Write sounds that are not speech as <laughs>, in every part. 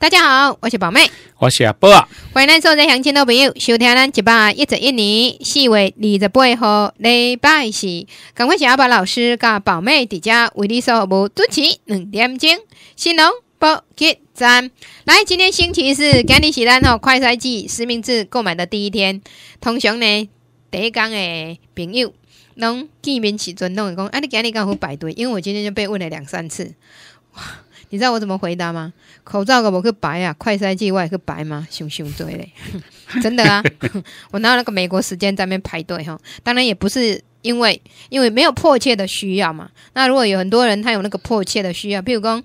大家好，我是宝妹，我是阿波，欢迎来收听相亲的朋友，收听咱一百一十一年，四月二十八号礼拜四，赶快请阿宝老师甲宝妹在家为你服务，主持两点钟，新郎直结间来，今天星期四，今日是咱哦快赛季实名制购买的第一天，通常呢第一天诶朋友，拢见面时阵拢会讲，啊，你今日敢好排队？因为我今天就被问了两三次。你知道我怎么回答吗？口罩个我去白啊，快筛剂我也去白吗？熊熊队嘞，<laughs> 真的啊！<laughs> 我拿那个美国时间在那边排队哈。当然也不是因为因为没有迫切的需要嘛。那如果有很多人他有那个迫切的需要，譬如说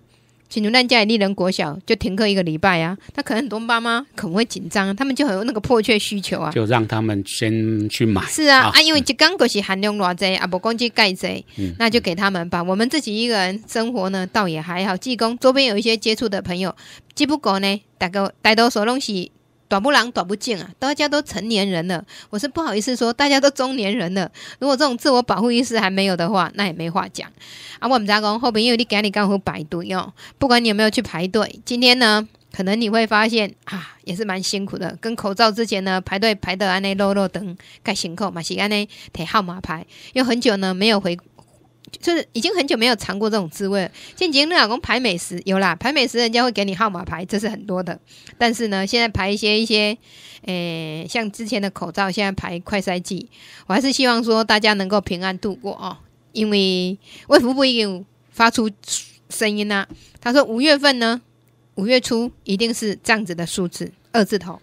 请牛蛋家里丽人国小就停课一个礼拜啊，那可能很多爸妈可能会紧张，他们就很有那个迫切需求啊，就让他们先去买。是啊，啊，因为这刚果是含量偌济啊，不光去盖侪，那就给他们吧。我们自己一个人生活呢，倒也还好。济公周边有一些接触的朋友，只不过呢，大概大多数拢是。短不郎短不敬啊！大家都成年人了，我是不好意思说大家都中年人了。如果这种自我保护意识还没有的话，那也没话讲。啊，我们家公后边又你给你干活排队哦，不管你有没有去排队，今天呢，可能你会发现啊，也是蛮辛苦的。跟口罩之前呢，排队排的安内啰啰等盖行扣嘛，是安内提号码牌，因为很久呢没有回。就是已经很久没有尝过这种滋味。前几天你老公排美食有啦，排美食人家会给你号码牌，这是很多的。但是呢，现在排一些一些，诶，像之前的口罩，现在排快筛剂，我还是希望说大家能够平安度过哦。因为卫福部已经发出声音啦，他说五月份呢，五月初一定是这样子的数字，二字头。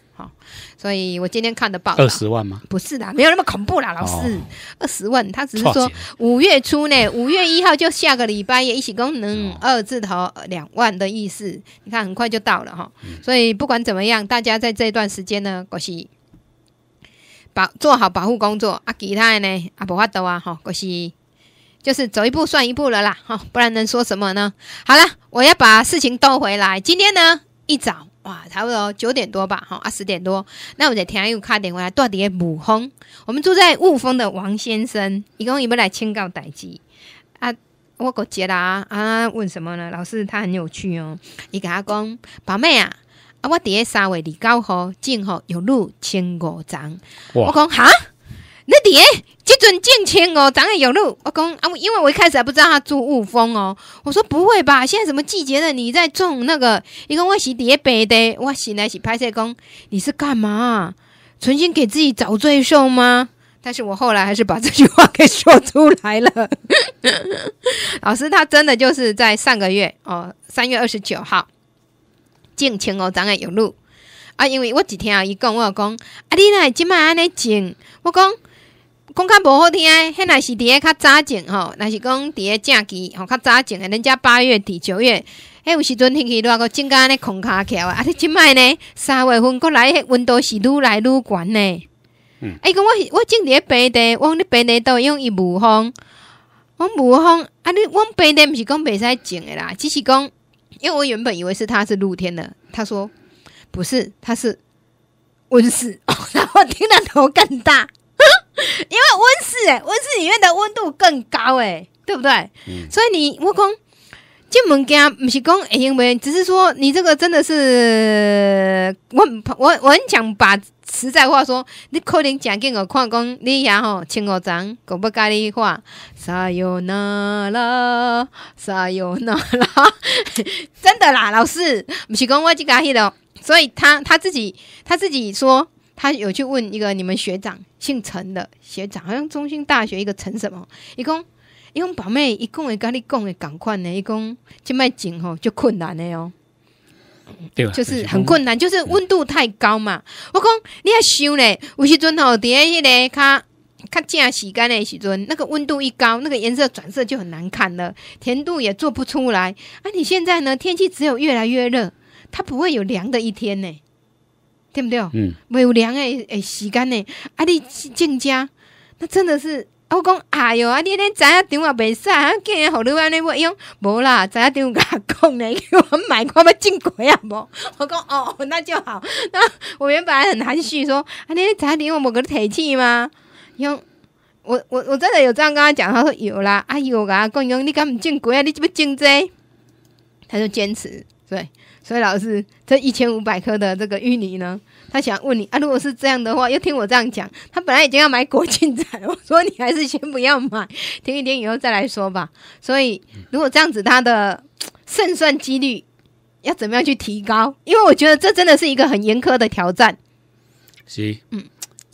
所以，我今天看的报，二十万吗？不是的，没有那么恐怖啦，老师，二十万。他只是说五月初呢，<laughs> 五月一号就下个礼拜也一起功能二字头两万的意思。你看很快就到了哈。所以不管怎么样，大家在这段时间呢，我是保做好保护工作啊。其他呢啊，不法抖啊，哈，我是就是走一步算一步了啦，哈，不然能说什么呢？好了，我要把事情兜回来。今天呢，一早。哇，差不多九点多吧，哈啊十点多。那我在听一个卡电话，到底的雾峰，我们住在雾峰的王先生，一共伊要来千高代志。啊，我个接了啊，啊问什么呢？老师他很有趣哦，你给他讲，宝妹啊，啊我底下三围里高号，正好有路千五长，我讲哈，那底下。即阵近前哦，长眼有路。我讲啊，因为我一开始还不知道他住雾峰哦。我说不会吧，现在什么季节了，你在种那个？伊讲我是叠北的，我醒来是拍摄工，你是干嘛？存心给自己找罪受吗？但是我后来还是把这句话给说出来了。<laughs> 老师，他真的就是在上个月哦，三月二十九号近前哦，长眼有路啊，因为我几天啊，一共我讲啊，你来今晚尼种，我讲。讲较无好听，迄若是伫咧较早种吼，若是讲伫咧正期吼较早种诶。人家八月底九月，迄有时阵天气热个，甲安咧空卡桥啊。啊，你即摆呢？三月份过来，迄温度是愈来愈悬呢。嗯，哎，我我种伫咧平地，我讲你平地都用伊无风，我无风啊！你我平地毋是讲袂使种诶啦，只是讲，因为我原本以为是它是露天的，他说不是，它是温室。哦，<laughs> 我听的头更大。因为温室，哎，温室里面的温度更高，哎，对不对？所以你，我讲这门家不是讲因为，只是说你这个真的是我我我很想把实在话说，你可能讲给我看工，你呀吼，请我讲，我不咖你话。撒 a 那啦，撒 a 那啦，真的啦，老师不是讲我这个黑的，所以他他自己他自己说，他有去问一个你们学长。姓陈的学长，好像中兴大学一个陈什么？伊讲伊讲宝妹，伊讲会跟你讲的，讲款呢，伊讲即卖紧吼就困难的哦，对吧？就是很困难，就是温度太高嘛。我讲你要想嘞，有时阵吼，底下迄个较较正时间的时阵，那个温度一高，那个颜色转色就很难看了，甜度也做不出来。啊，你现在呢，天气只有越来越热，它不会有凉的一天呢。对不对？嗯，没有凉诶，诶，时间呢？啊，你进家，那真的是我讲，哎哟，啊，你那早下点我白啊，竟然好你安尼，我用，无啦，早下点我讲呢，我买块要进国啊无，我讲哦，那就好，那我原本很含蓄说，啊，你早点我冇跟你提起吗？用，我我我真的有这样跟他讲，他说有啦，哎呦，我讲，我讲，你敢唔进国啊？你鸡巴进贼？他就坚持，对。所以，老师，这一千五百颗的这个芋泥呢，他想问你啊，如果是这样的话，又听我这样讲，他本来已经要买国庆展，我说你还是先不要买，停一停，以后再来说吧。所以，如果这样子，他的胜算几率要怎么样去提高？因为我觉得这真的是一个很严苛的挑战。是，嗯，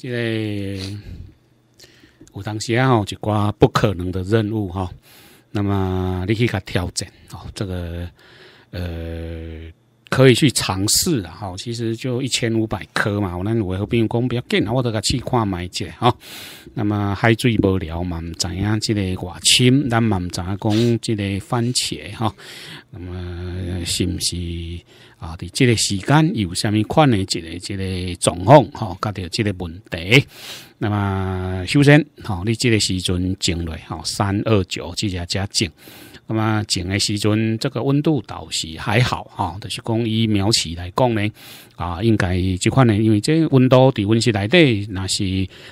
因为我当时哦，就挂不可能的任务哈，那么你可以去调整哦，这个。呃，可以去尝试啦，哈，其实就一千五百颗嘛，我那我和平公比较紧，e n 我得个计看买下。哈。那么海水无聊嘛，唔知影即个外深，咱唔知影讲即个番茄哈，那么是毋是啊？伫即个时间有虾米款的即个即个状况哈？家着即个问题。那么首先哈，你即个时阵进来哈，三二九这家加进。那么整个时阵，这个温度倒是还好哈，就是讲以苗期来讲呢，啊，应该这款呢，因为这温度伫温室内底那是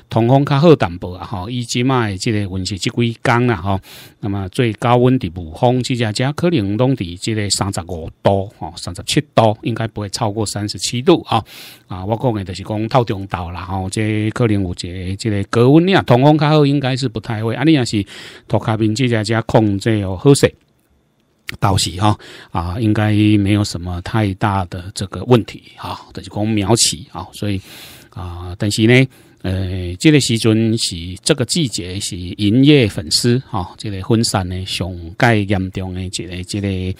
通风较好淡薄啊，哈，伊即卖即个温室即几工啦，哈。那么最高温的无风，只只家可能拢伫即个三十五度哦，三十七度，应该不会超过三十七度啊啊！我讲的就是讲套中岛啦吼，即可能有一个即个高温呀，通风较好，应该是不太会。安尼也是涂骹面即只遮控制哦，好势。倒时哈啊，应该没有什么太大的这个问题啊，都是讲苗起啊，所以啊，但是呢。呃，这个时阵是这个季节是营业粉丝哈，这个分散的上盖严重的这个这个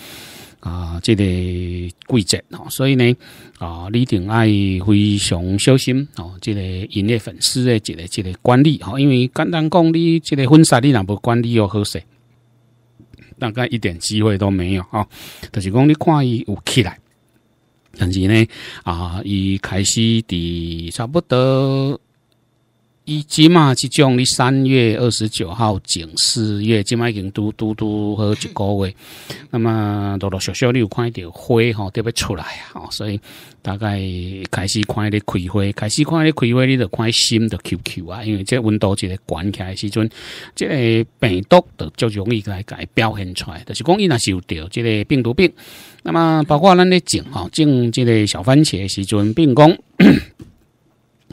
啊，这个季节哈，所以呢啊，你一定爱非常小心哦，这个营业粉丝的这个这个管理哈，因为简单讲，你这个分散你若不管理又好势，大概一点机会都没有哈，就是讲你看伊有起来，但是呢啊，伊开始伫差不多。伊即嘛，是种，你三月二十九号、四月，即卖已经拄拄拄好一个月。<laughs> 那么，陆陆续续你有看到花吼，特别出来啊，所以大概开始看到开花，开始看到开花，你就看心的 QQ 啊，因为这温度这个关起来时阵，这个病毒就就容易来改表现出来，就是讲伊若是有着这个病毒病。那么，包括咱咧种哈种这个小番茄时阵并讲。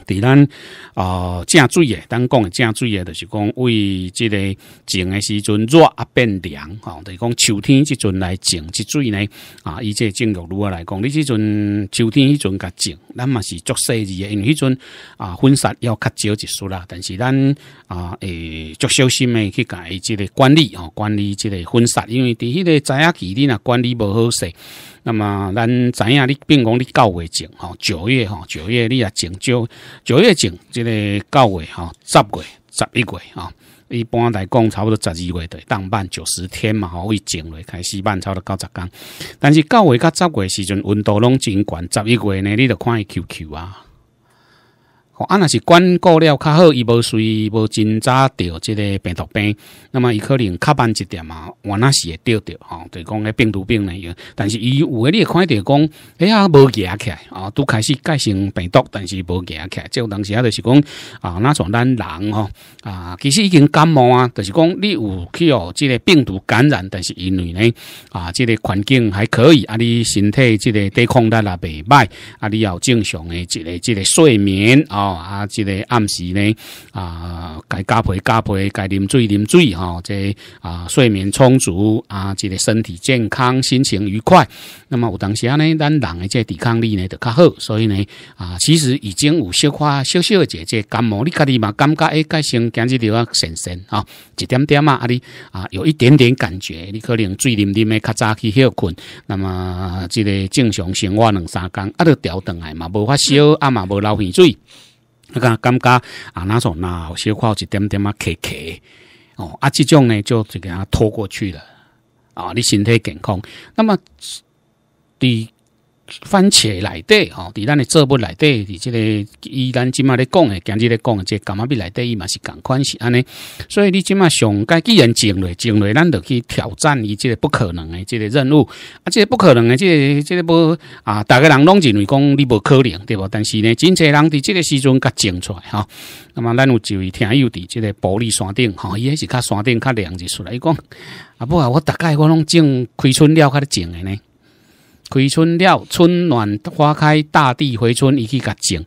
伫咱啊正水诶，当讲诶正水诶，就是讲为即个种诶时阵热啊变凉，吼，就是讲秋天即阵来种即水呢啊。以即种玉如何来讲，你即阵秋天迄阵甲种，咱嘛是足细意诶，因为迄阵啊，风沙要较少一丝啦。但是咱啊，诶，足小心诶去伊即个管理哦，管理即个风沙，因为伫迄个知影期你若管理无好势。那么咱知影你，并讲你九月种吼，九月吼九月你也种九九月种即个九月吼，十月、十一月吼。一般来讲差不多十二月对，当半九十天嘛吼，会种落开始半差不多九十天，但是九月到十月时阵温度拢真悬，十一月呢，你得看伊 Q Q 啊。哦，啊，若是关过了较好，伊无随无真早着即个病毒病，那么伊可能较慢一点嘛。我那时会得着，吼，就讲迄病毒病呢。但是伊有诶，你看着讲哎呀无行起，来啊，拄开始改成病毒，但是无行起，来，即有当时啊，就是讲啊，那像咱人吼啊，其实已经感冒啊，就是讲你有去哦，即个病毒感染，但是因为呢啊，即个环境还可以，啊，你身体即个抵抗力也袂歹，啊，你要正常诶，即个即个睡眠啊。哦啊，这个暗时呢啊，该加倍加倍，该啉水啉水哈，这啊睡眠充足啊，这个身体健康，心情愉快。那么有当下呢，咱人诶这抵抗力呢就较好，所以呢啊，其实已经有少少、小的即个感冒，你家己嘛感觉诶，该成今日就要醒醒啊，一点点啊，啊你啊有一点点感觉，你可能醉啉啉诶较早去休困。那么这个正常生活两三工啊都调顿来嘛，无发烧，啊嘛无流鼻水。那个感觉啊，那时候那有些话一点点啊，咳咳哦，啊，这种呢就就给他拖过去了啊，你身体健康，那么你。番茄来底吼，伫咱的作物来底，伫即个，伊咱即麦咧讲诶，今日咧讲诶，即感嘛不来底伊嘛是同款是安尼。所以你即麦上，既然种来，种来，咱着去挑战伊即个不可能诶，即个任务。啊，即个不可能诶，即个即个无啊，逐个人拢认为讲你无可能，对无？但是呢，真侪人伫即个时阵甲种出来吼。那么咱有一位听友伫即个玻璃山顶吼，伊迄是较山顶较凉一出来。伊讲啊，不啊，我大概我拢种开春了，较咧种诶呢。开春了，春暖花开，大地回春，伊去甲种，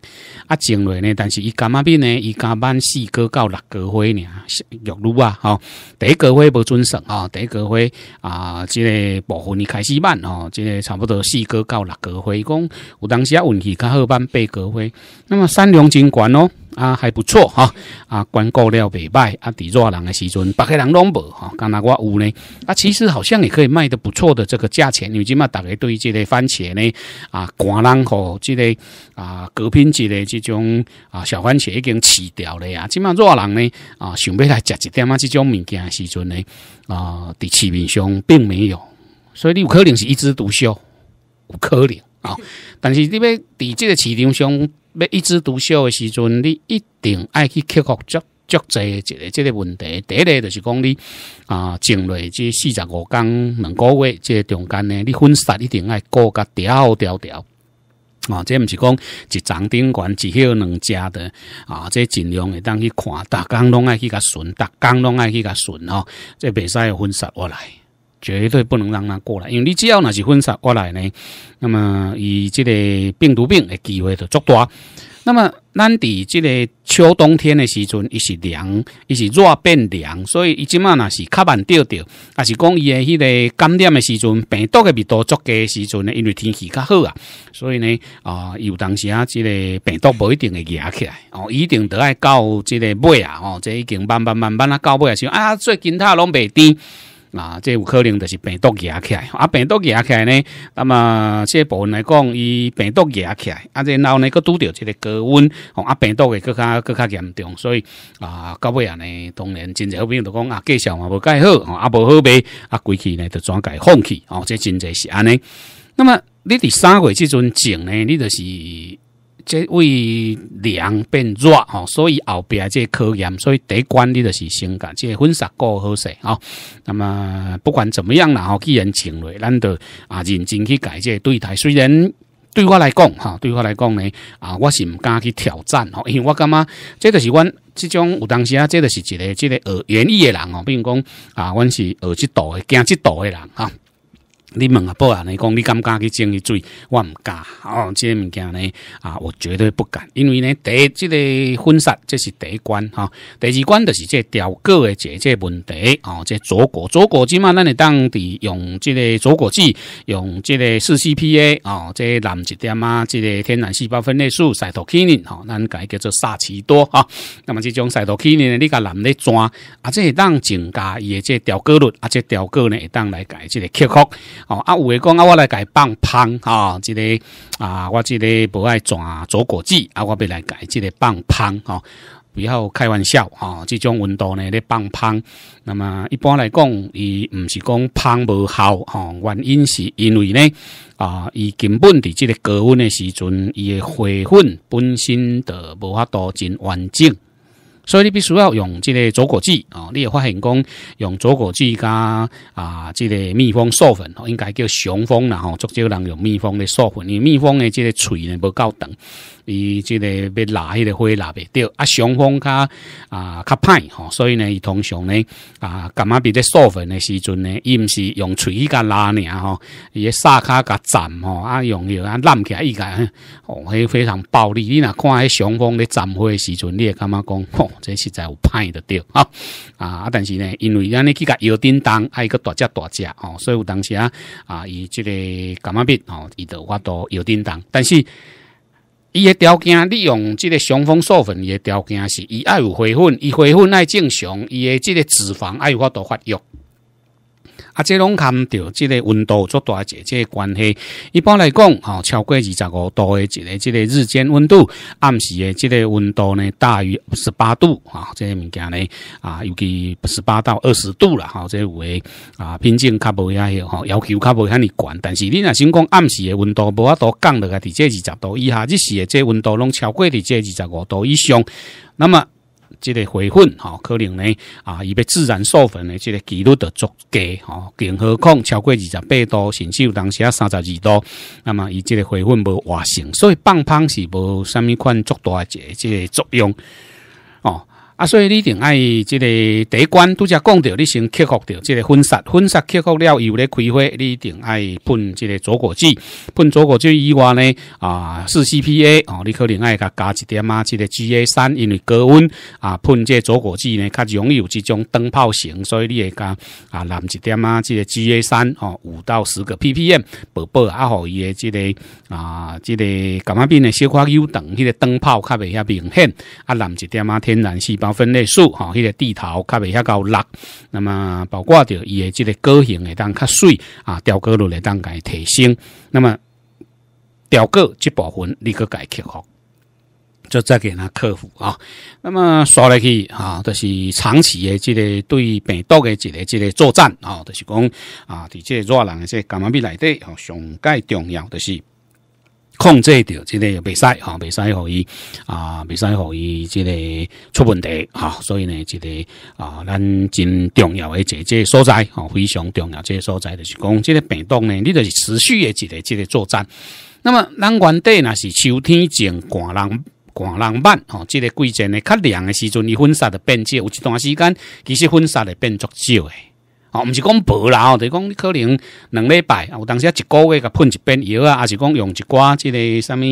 啊种落呢？但是伊感觉变呢？伊加满四哥到六哥花呢？玉露啊，吼，第一哥花无准算啊，第一哥花啊，即个部分伊开始慢哦，即个差不多四哥到六哥花，讲有当时啊运气较好，办八哥花，那么三两真悬哦。啊，还不错哈！啊，关顾料，北卖啊，伫热人的时阵，别黑人拢无哈，干拿我有呢啊，其实好像也可以卖的不错的这个价钱，因为今嘛，大家对即个番茄呢啊，寒人和即个啊，隔品级的这种啊，小番茄已经吃掉了，今嘛热人呢啊，想要来食一点啊这种物件时阵呢啊，伫市面上并没有，所以你有可能是一枝独秀，有可能啊，但是你要伫即个市场上。要一枝独秀的时阵，你一定爱去克服足足济一个这个问题。第一个就是讲你啊，整类这四十五天两个月这中间呢，你分散一定爱过个条条条啊。这唔是讲一张顶管只许两家的啊。这尽量会当去看，逐工拢爱去甲顺，逐工拢爱去甲顺哦，这袂使分散我来。绝对不能让他过来，因为你只要那是分散过来呢，那么以这个病毒病的机会就足大。那么咱伫这个秋冬天的时阵，伊是凉，伊是热变凉，所以伊即嘛那是较慢掉掉，还是讲伊的迄个感染的时阵，病毒的密度足低的时阵呢，因为天气较好啊，所以呢啊有当时啊，即个病毒不一定会压起来哦，一定得爱到即个尾啊，哦，即已经慢慢慢慢啊到尾啊，是啊，最近他拢袂甜。啊，这有可能就是病毒压起来，啊，病毒压起来呢。那么这部分来讲，伊病毒压起来，啊，然后呢，佮拄着这个高温，啊，病毒会加更加严重，所以啊，到尾啊呢，当然真侪好朋友都讲啊，介绍嘛无介好，啊无好买，啊归去呢就转改放弃，哦，这真侪是安尼。那么你伫三月即阵整呢，你就是。即位凉变热吼，所以后边即科研，所以第一关你的是先干即混杂过好势吼。那么不管怎么样啦吼，既然进来，咱就啊认真去改这对待。虽然对我来讲哈，对我来讲呢啊，我是唔敢去挑战吼，因为我感觉这个是阮这种有当时啊，这个是一个这个学园艺的人哦，比如讲啊，阮是学这道的，行这道的人啊。你问啊，保安你讲你敢敢去整鱼水？我毋敢哦，呢个物件呢，啊，我绝对不敢，因为呢第一，呢个分散这是第一关哈，第二关就是即系调个嘅解决问题哦，即左果左果剂嘛，咱会当地用即个左果剂，用即个四 C P A 哦，即蓝一点啊，即个天然细胞分裂素、噻托起宁，哦，咱你改叫做萨奇多啊，那么即种噻托起宁呢，你甲蓝咧抓啊，即会当增加伊嘅即系调个率，啊，即调个呢，当来改即个克服。哦，啊，有诶讲啊，我来改放芳啊，即个啊，我即个无爱转做果汁啊，我要来改即个放芳吼。不要开玩笑啊！即种温度呢咧放芳，那么一般来讲，伊唔是讲芳无效哈，原因是因为呢啊，伊根本伫即个高温诶时阵，伊诶花粉本身就无法度真完整。所以你必须要用即个左果剂哦，你也发现讲用左果剂加啊，即个蜜蜂授粉哦，应该叫熊蜂啦吼，足少人用蜜蜂咧授粉，因为蜜蜂的即个喙呢不够长，伊即个要拉迄个花拉袂着。啊，熊蜂较啊较歹吼，所以呢，伊通常呢啊，干嘛比咧授粉的时阵呢，伊唔是用喙去加拉尔吼，伊撒卡加斩吼，啊用个啊揽起来伊个，哦，非常暴力。你若看迄熊蜂咧斩花的时阵，你也干嘛讲？这是在有派的对啊啊！但是呢，因为咱尼去甲油叮当，啊，有一个多加多哦，所以有当时啊啊，伊即个感冒病哦，伊都有法度药油当。但是伊的条件，利用即个雄风素粉的条件是，伊爱有灰粉，伊灰粉爱正常，伊的即个脂肪爱有法度发育，啊，即拢看唔到，即个温度做大即个关系。一般来讲，哈，超过二十五度的即个即个日间温度，暗时的即个温度呢，大于十八度啊，这些物件呢，啊，尤其十八到二十度了，哈，这为啊，品种较无压些，哈，要求较无遐尼高。但是你若先讲暗时的温度无法度降落来，伫这二十度以下，即时的即温度拢超过伫这二十五度以上，那么。这个回粉吼，可能呢啊，伊被自然授粉的这个几率都足低吼，更何况超过二十八度，甚至有当时啊三十二度，那么伊这个回粉无活性，所以放香是无什么款足大这个作用。啊，所以你一定爱即个第一关都只讲到你先克服着。即个粉砂，粉砂克服了以后咧开花，你一定爱喷即个着果剂。喷着果剂以外呢，啊，四 C P A 哦，你可能爱加加一点啊，即个 G A 三，因为高温啊，喷这着果剂呢，较容易有这种灯泡型，所以你会加啊，淋一点啊，即个 G A 三哦，五到十个 P P M，宝宝啊，好伊的即个啊，即个感染病的小块优等，迄个灯泡较袂遐明显啊，淋一点啊，天然细胞。分类树，哈，迄个地头较袂遐够辣，那么包括着伊的即个果型会当较水啊，雕刻落来当改提升，那么雕刻即部分立甲改克服。就再给他克服啊。那么刷落去啊，就是长期的这个对病毒的这个这个作战啊，就是讲啊，即这热人一些感冒病来哦，上介重要的是。控制着即个袂使，吼，袂使互伊啊，袂使互伊即个出问题，哈，所以呢，即个啊，咱真重要个即个所在，吼，非常重要，即个所在就是讲，即个病毒呢，你是持续诶，一个，一个作战。那么咱原地呢，是秋天前，寒冷，寒冷慢，哦，即个季节呢，较凉诶时阵，伊婚纱就变少，有一段时间，其实婚纱就变足少诶。哦，唔是讲薄啦，就讲你可能两礼拜，有当时一个月甲喷一遍药啊，还是讲用一寡即个啥物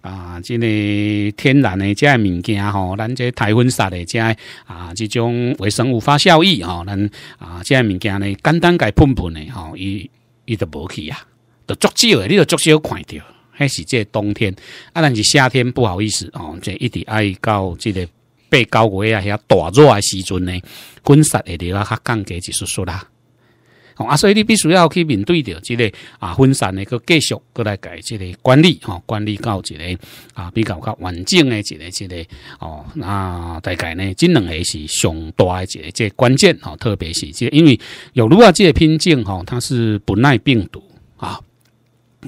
啊，即个天然的即个物件吼，咱这台风杀的即个啊，即种微生物发效益吼，咱啊即个物件呢，简单甲喷喷的吼，伊伊就无去啊，都足少，你都足少看着，还是这冬天，啊，但是夏天不好意思哦，这一直爱到这个被九月啊、遐大热诶时阵呢，分散的你啊，较低一就疏啦。啊，所以你必须要去面对着，即个啊分散的去继续过来改，即个管理哦，管理到一个啊比较较完整的一个一个哦。那大概呢，这两个是相大的一，这关键哦，特别是这，因为有如果这偏静哈，它是不耐病毒啊。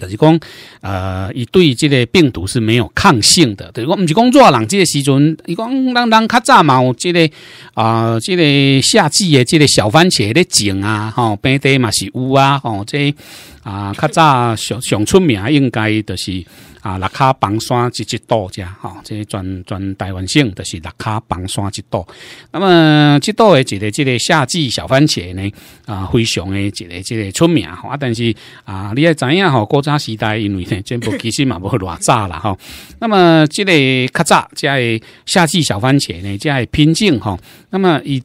就是讲，呃，伊对这个病毒是没有抗性的。对，我唔是工作人，这个时阵，伊讲当当较早嘛，有这个啊，这个夏季的这个小番茄的种啊，吼，边地嘛是有啊，吼，这啊，较早上上出名应该就是。啊，六卡房山即即道遮吼，即全全台湾省都是六卡房山即道。那么即道诶，一个即个夏季小番茄呢，啊，非常诶，一个即个出名吼。啊，但是啊，你也知影吼，古早时代因为呢，全 <laughs> 部其实嘛，无偌早啦吼。那么即个较早遮诶夏季小番茄呢，遮诶品种吼，那么伊。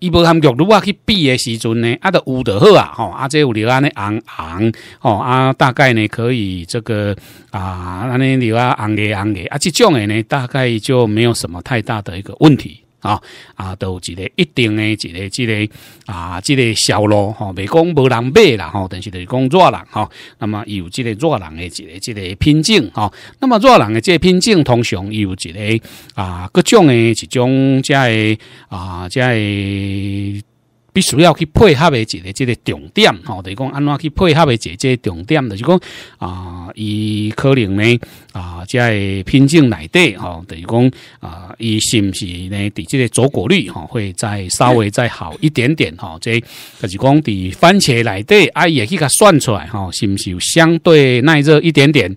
伊无他们如果去比的时阵呢，啊，都有得好啊，吼，啊，这有流啊，那红红，吼，啊，大概呢可以这个啊，安尼流啊红诶红诶啊，这种诶呢，大概就没有什么太大的一个问题。啊啊，都一个一定的一个，一个啊，一个销路吼，未讲无人买啦吼，但是就是讲热人吼。那么有这个热人的一个，一个品种啊。那么热人的这个品种，通常有一个啊各种的这种这类啊这类。必须要去配合的一个、这个重点，吼，等于讲安怎去配合的这个重点，就是讲啊，伊可能呢啊，在品种内底，吼，等于讲啊，伊是不是呢，伫这个着果率，吼，会再稍微再好一点点，吼，即，就是讲伫番茄内底，啊，也去甲算出来，吼，是不是有相对耐热一点点。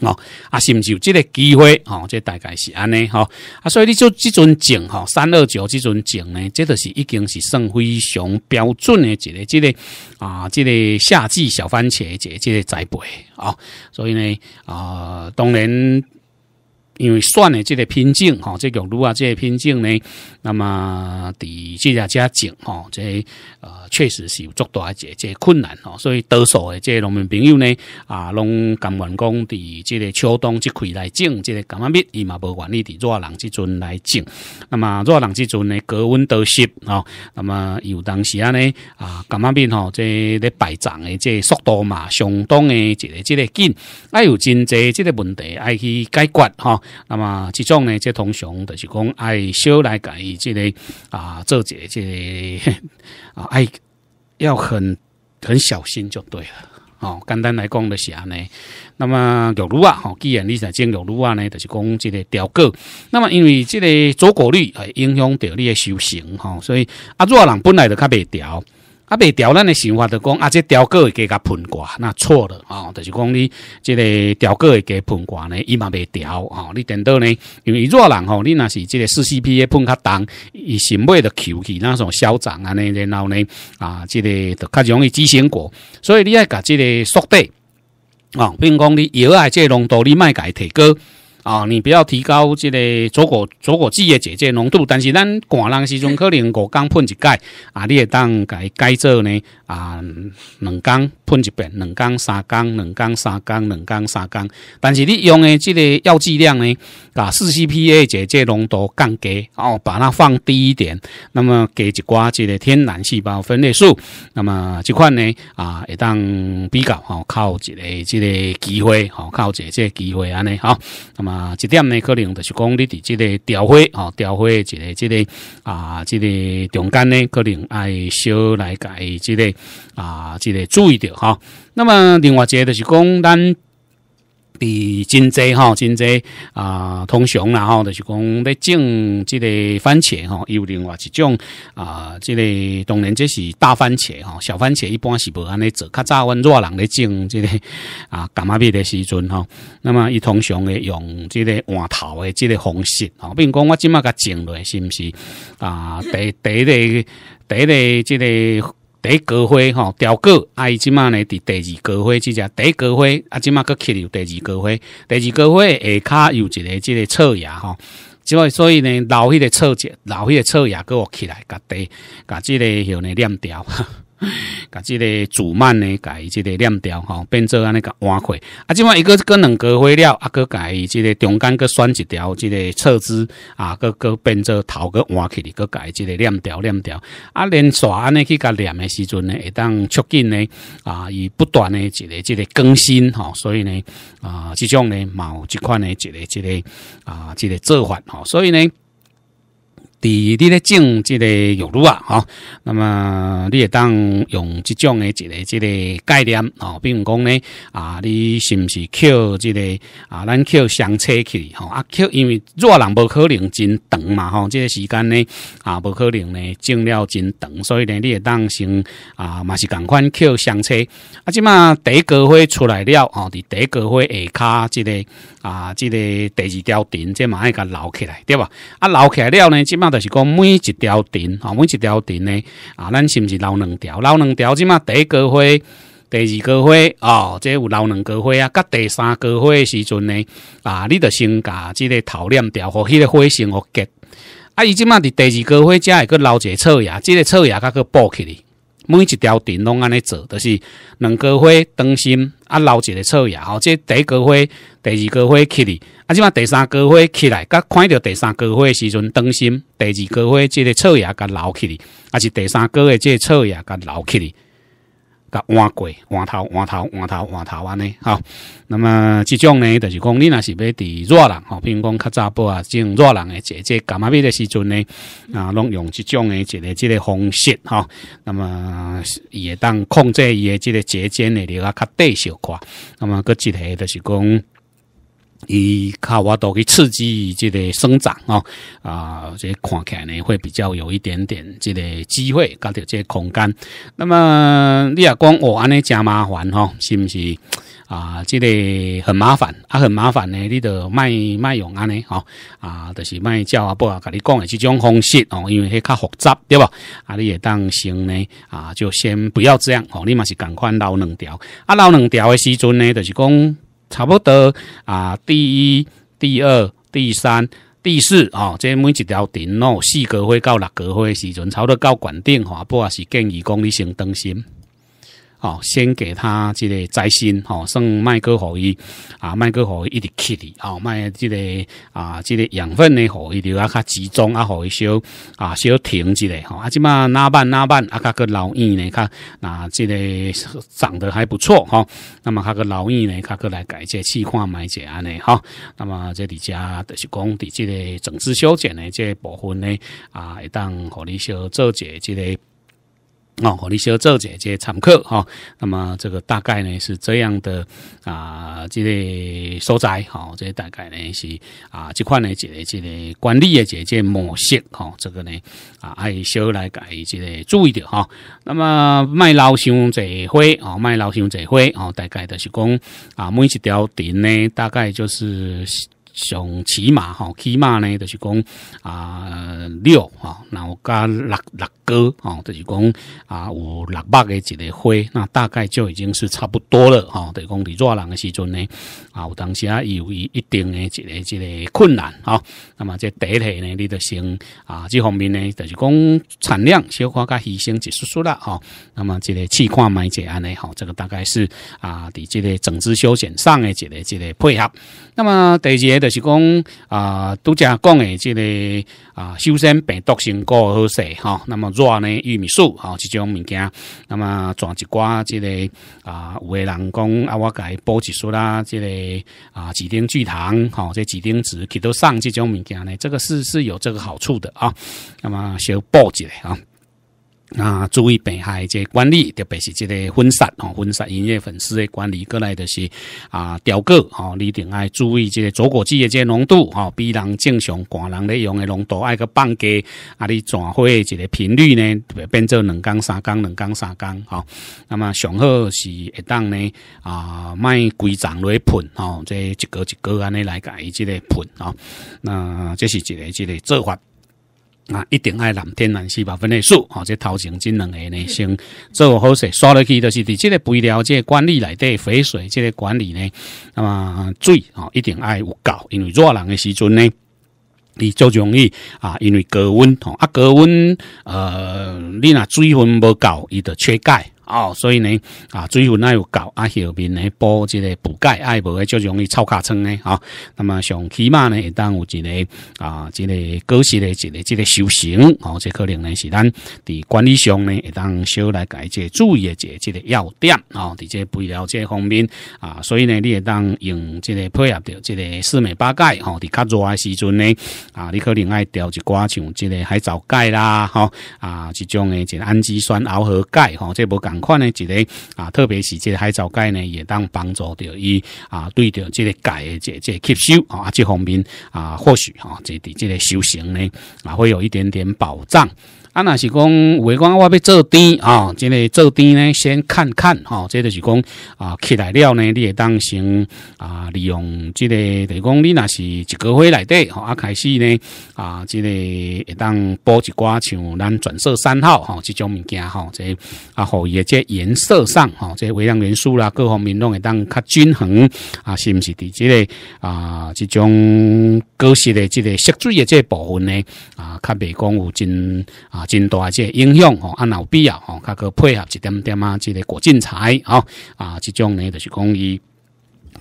哦，啊，是毋是有即个机会？哦，这大概是安尼吼。啊，所以你就即阵种吼，三二九即阵种呢，这都是已经是算非常标准的一个、即个啊，即个夏季小番茄一个即个栽培啊，所以呢，啊，当然因为蒜的即个品种，吼，即个如啊，即个品种呢。那么，伫即个家种吼，即呃，确实是有足多一即困难吼，所以多数的即农民朋友呢，啊，拢甘愿讲伫即个秋冬即季来种即个橄榄蜜，伊嘛无愿意伫热人即阵来种。那么热人即阵呢，高温多湿吼，那么有当时啊呢，啊橄榄蜜吼，即咧排长的即速度嘛，相当的即个即个紧，哎有真侪即个问题爱去解决吼。那么即种呢，即通常就是讲爱少来改。即个啊，这几即 <laughs> 啊，爱要很很小心就对了。哦，简单来讲的安呢，那么玉路啊，吼，既然你在讲玉路啊呢，就是讲即个调课。那么因为即个走果率影响调你的修行哈，所以啊，热人本来就较袂调。啊，袂调咱的想法，就讲啊，这调过会加个喷挂，那错了哦，就是讲你这个调过会加喷挂呢，伊嘛袂调哦。你等到呢，因为热人吼，你那是这个四 C P A 喷较重，伊先要的球起那种消长啊呢，然后呢啊，这个就较容易执行过，所以你要甲这个速的啊，并讲你药啊这浓度你卖伊提高。啊，你不要提高这个左果左果剂的姐姐浓度，但是咱寒冷时阵可能五刚喷一盖啊，你也当改改做呢啊，两缸喷一遍，两缸三缸，两缸三缸，两缸三缸，但是你用的这个药剂量呢？啊，四 C P A 解这浓度降低哦，把它放低一点。那么给一寡这个天然细胞分裂素。那么这款呢啊，会当比较哈，靠这个这个机会哈，靠这个机会安尼哈。那么这点呢，可能就是讲你的这个调货哦，调货这个这个啊，这个中间呢，可能爱少来改这个啊，这个注意着哈。那么另外，一个就是讲咱。比真侪吼，真侪啊，通常然后就是讲咧种即个番茄吼，有另外一种啊，即个当然这是大番茄吼，小番茄一般是无安尼做，较早阮热人咧种即个啊，干冒病的时阵吼，那么伊通常会用即个换头的即个方式吼，比如讲我即麦甲种落是毋是啊？第第一个第一个即个。第一高火吼调过啊，伊即马呢？伫第二高火。即只，第一高火啊，即马个起有第二高火。第二高火下骹有一个即个侧牙吼，即个所以呢，老迄个侧节、老迄个侧牙，个我起来甲第甲即个红诶连掉。甲 <laughs> 即个主蔓呢，改即个链条吼，变做安尼个弯回。啊。另外一个个两个花料啊，个改即个中间个选一条，即个侧枝啊，个个变做头个弯曲的，个改即个链条链条啊。连锁安尼去甲念的时阵呢，会当促进呢啊，以不断的即个即个更新哈。所以呢啊，即种呢有即款呢即个即个啊即个做法哈。所以呢。伫你咧种即个玉露啊，哈，那么你也当用即种嘅一个即个概念哦，并如讲咧啊，你是毋是捡即个啊？咱捡相车去，吼啊捡因为热人无可能真长嘛，吼，即个时间咧啊，无可能咧种了真长，所以咧你也当先啊，嘛是共款捡相车啊，即嘛第一高花出来了，哦，第第一高花下骹即个。啊，这个第二条电这嘛要甲捞起来，对吧？啊，捞起来了呢，即嘛就是讲每一条电，哦，每一条电呢，啊，咱是不是捞两条？捞两条即嘛第一个灰，第二个灰，哦，这有捞两个灰啊。甲第三个灰时阵呢，啊，你就先甲这个头念条和迄个灰先和结。啊，伊即嘛伫第二个灰，会个捞一个草芽，这个草芽甲佫补起哩。每一条电拢安尼做，就是两个灰灯心啊，留一个错牙，吼，这第一个花，第二个花起哩，啊，即嘛第三个花起来，甲看到第三个花时阵当心，第二个花即个错牙甲留起哩，啊，是第三个的即个错牙甲留起哩。换过，换头，换头，换头，换头安尼吼。那么即种呢，就是讲你若是要伫弱人，吼，比如讲较早波啊，种弱人诶姐姐，感嘛？彼个时阵呢，啊，拢用即种诶一个、即个方式，吼。那么也当控制伊诶即个节间诶你啊，较短小垮，那么个一个就是讲。伊靠我都去刺激这个生长哦，啊，这看起来呢会比较有一点点这个机会，着即这空间。那么你也讲哦，安尼诚麻烦哦，是不是？啊，这个很麻烦，啊很麻烦呢，你就卖卖用安尼吼，啊，就是卖叫啊，报啊，跟你讲的这种方式哦，因为迄较复杂，对吧？啊，你也当心呢，啊，就先不要这样哦，你嘛是赶快捞两条，啊，捞两条的时阵呢，就是讲。差不多啊，第一、第二、第三、第四啊，这每一条顶路四格灰到六格灰时阵，不多到管定吼，不啊是建议讲你先更新。好，先给他这个摘心，哦，剩麦割好一啊，麦割好一直起的，好，麦这个啊，这个养分呢好一点啊，较集中啊，好一小啊，小停一类，哈啊，即嘛哪办哪办啊，较个老逸呢，较那这个长得还不错，哈，那么较个老逸呢，较个来改些气化麦者安呢，哈，那么这里家就是讲在这个整治修剪呢，这部分呢啊，一当和你小做些这个。哦，互你小做姐姐参考哈，那么这个大概呢是这样的啊，这个所在哈，这大概呢是啊，这块呢一个一个管理的一个模式哈，这个呢啊，爱小来改一个注意点哈。那么卖老兄这回啊，卖老兄这回啊，大概就是讲啊，每一条电呢，大概就是上起码哈，起码呢就是讲啊六哈，然后加六六。哥，哦，就是讲啊，有六百个一个灰，那大概就已经是差不多了，哈。等是讲你热人的时候呢，啊，有当时由有一定的这个这个困难，哦，那么这第一题呢，你得先啊，这方面呢，就是讲产量小可加提升一结束了，哈。那么这个气化买这安呢，好，这个大概是啊，的这个整治休闲上的这个这个配合，那么第二个就是讲啊，度假讲的这个。啊，首先病毒性个好势吼，那么软呢玉米树吼，这种物件，那么转基因即个啊，有的人讲啊，我改补一树啦，即个啊，几丁聚糖吼，这几丁质，去都上这种物件呢，这个是是有这个好处的啊，那么小补一下啊。啊，注意病害这管理，特别是这个婚纱吼，婚纱营业粉丝的管理，过来的是啊，调过吼，你定要注意这个左过剂的这浓度吼，比人正常寡人咧用的浓度爱个放低，啊，你转换这个频率呢，变做两缸三缸两缸三缸吼，那么上好是会当呢啊，卖规长来喷吼，这一个一个安尼来改即个喷哦。那这是一个一个做法。啊，一定爱蓝天蓝气白分的树，吼，这头前这两个呢，先做好势，刷落去就是伫这个肥料这管理内底，肥水这个管理呢，那么水哦，一定爱有够，因为热人的时阵呢，你就容易啊，因为高温，吼啊，高温，呃，你若水分无够，伊就缺钙。哦，所以呢，啊，水分那有够，啊，后面呢补这个补钙，爱无就容易臭卡疮呢，啊，那么上起码呢会当有一个啊，这个格时的一个这个修行，哦，这可能呢是咱伫管理上呢会当少来改这注意的这这个要点，哦，在这肥料这方面啊，所以呢你也当用这个配合着这个四美八钙，哦，在较热的时阵呢，啊，你可能爱调一寡像这个海藻钙啦，哈，啊，这种的这个氨基酸螯合钙，哦，这无讲。款呢，一个啊，特别是即海藻钙呢，也当帮助到伊啊，对到即个钙的这这吸收啊，这方面啊，或许啊，即的即个修行呢，啊，会有一点点保障。啊，那是讲外观，我要做砖啊，即个做砖呢，先看看吼，即个就是讲啊，起来了呢，你也当先啊，利用即个，比如讲你那是一个内来吼，啊开始呢啊，即个当播一挂像咱转色三号吼，即种物件吼，即啊伊叶即颜色上吼，即微量元素啦，各方面拢会当较均衡啊，是不是？伫即个啊，即种格式的即个色水的即部分呢啊，较袂讲有真啊。真大这影响吼，按老必要吼，佮佮配合一点点啊，这个郭晋财啊啊，这种呢就是讲伊。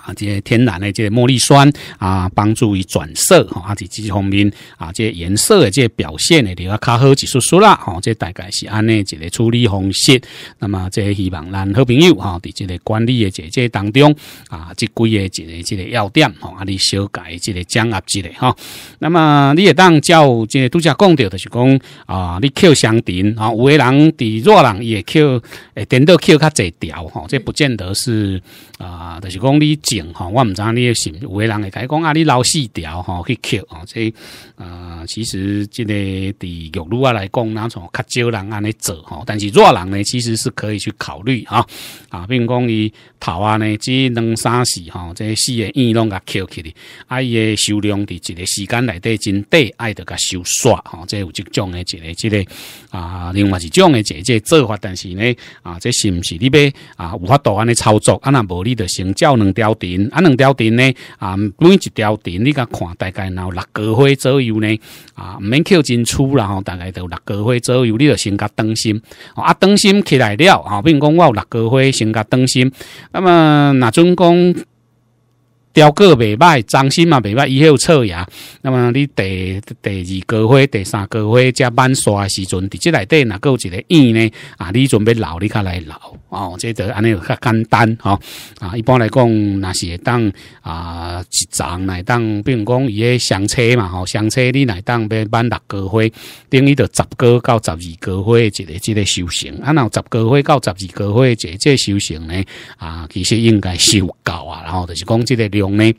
啊，这些天然的这些茉莉酸啊，帮助于转色哈，啊，这几方面啊，这些颜色的这些表现呢，比较好一数数啦，吼，这大概是安尼一个处理方式。那么，这希望咱好朋友哈，伫这个管理的这这当中啊，这几个一个这个要点吼，啊，你修改这个掌握之类哈。那么你也当叫这都只讲到的是讲啊，你扣香槟啊，有的人伫弱人也扣，诶，点到扣较侪条吼，这不见得是啊，就是讲你。哈，我唔知你嘅心，有的人会开讲啊，你老四条哈去吸哦。呃，其实这个对玉露啊来讲，哪较少人安尼做哈，但是弱人呢，其实是可以去考虑哈啊，并讲伊头啊呢，只两三四哈，这四个硬拢啊吸起的，伊的数量伫一个时间内底真短，爱得佮修刷哈，即有这种的，一个，一个啊，另外一种的，即个做法，但是呢，啊，这是不是你要啊有法度安尼操作，啊那无你得成较两条。啊，两条钉呢？啊，每一条钉你甲看大概然后六个分左右呢。啊，免扣真粗啦。吼，大概就六个分左右，你就先甲灯芯。啊，灯芯起来了啊，如讲我有六个分先甲灯芯。那么那阵讲。雕刻袂歹，掌心嘛袂歹，迄有撮牙。那么你第第二高花、第三高花加慢刷的时阵，伫即内底哪个有一个印呢？啊，你准备留你卡来留哦，即得安尼较简单吼。啊，一般来讲，那是当啊一盏来当，比如讲伊个上车嘛吼，上车你来当要满六高花，等于着十高到十二高会，一个即个修行。啊，若十高花到十二高个即个修行呢，啊，其实应该修够啊。然后就是讲即个用呢？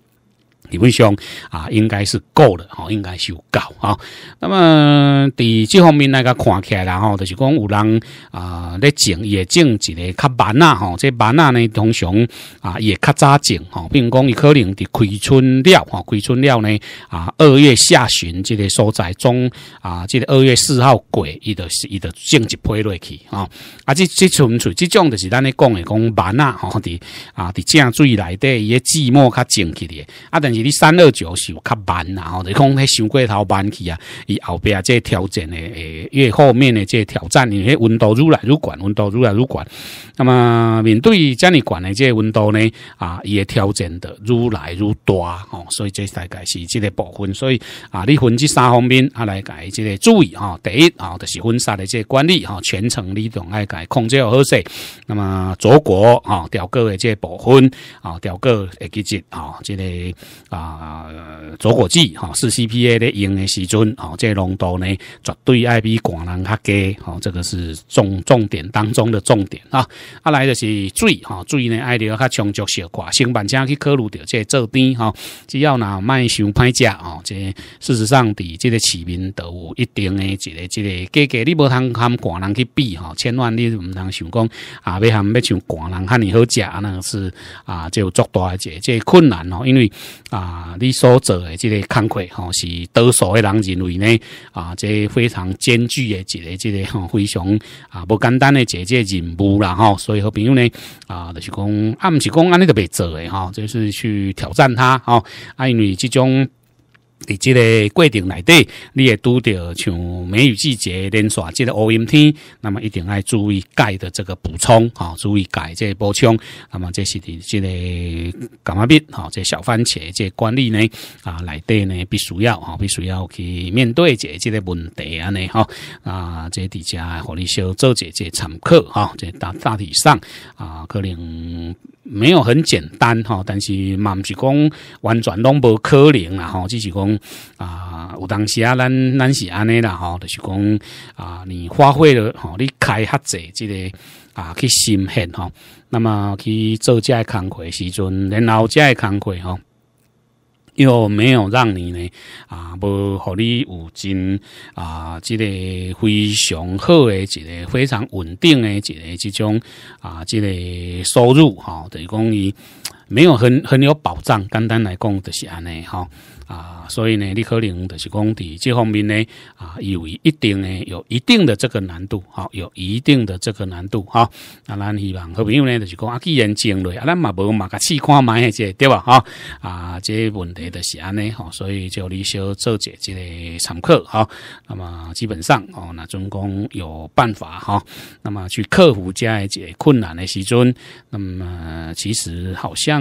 基本上啊，应该是够了吼，应该是有够啊。那么在这方面那个看起来吼，就是讲有人啊在种也种一个较慢啊吼，这啊呢通常啊也较早种吼，并讲伊可能伫开春了吼，开春了呢啊二月下旬这个所在中啊，这个二月四号过伊就伊就种一批落去啊。啊，这这纯粹这种就是咱咧讲诶，讲慢啊吼，伫啊伫正水内底伊寂寞较种起的啊等。你三二九是较慢，然后你讲迄伤过头慢去啊，伊后边即这调整诶，诶，越后面即这挑战，你迄温度愈来愈悬，温度愈来愈悬。那么面对这悬诶即这温度呢，啊，伊诶挑战的愈来愈大哦。所以这大概是这个部分。所以啊，你分这三方面啊来改这个注意啊。第一啊，就是婚纱的这管理啊，全程你总爱改控制好势。那么着国啊，调个的这部分啊，调个的季节啊，这个。啊，左果剂哈四 C P A 咧用嘅时阵，吼，即浓度呢绝对爱比寒人较低，吼，这个是重重点当中的重点啊。啊，来就是水，哈，水呢爱要较充足消寡，先板车去考虑到即做点，哈，只要呐卖想歹食，吼，即事实上伫即个市民都有一定的一个一个价格，你无通喊寒人去比，哈，千万你唔通想讲啊，要喊要像寒人喊你好食，那是啊就足大一个即困难哦，因为啊。啊，你所做诶，即个工作吼，是多数诶人认为呢，啊，即非常艰巨诶，一个即个吼，非常啊不简单诶，渐个任务啦吼，所以和朋友呢，啊，就是讲暗是讲安尼着白做诶哈，就是去挑战他啊，因为即种。伫即个过程内底，你会拄着像梅雨季节、连续即个乌阴天，那么一定要注意钙的这个补充，哈，注意钙这补充。那么这是伫即个感冒病，哈，即小番茄这管理呢，啊，内底呢必须要，哈，必须要去面对这即个问题安尼，哈，啊，即伫下和你小做这节参考，哈，即大大体上，啊，可能。没有很简单哈，但是嘛不是讲完全拢无可能啦哈，只是讲啊有当时啊咱咱是安尼啦哈，就是讲啊你花费了哈，你开哈子这个啊去心狠哈，那么去做这工活时阵，然后这工课哈。又没有让你呢啊，无合理有金啊，这个非常好的一个非常稳定的这个这种啊，这个收入哈，等于讲伊没有很很有保障，简单来讲就是安尼吼啊。所以呢，你可能就是讲伫这方面呢，啊，有一定呢，有一定的这个难度，好，有一定的这个难度哈。啊，咱希望好朋友呢，就是讲啊，既然进来，啊，咱嘛无嘛个试看买下，对吧？哈啊，这问题就是安尼，哈，所以叫你小做这个常客哈。那么基本上哦，那总共有办法哈，那么去克服这些困难的时阵，那么其实好像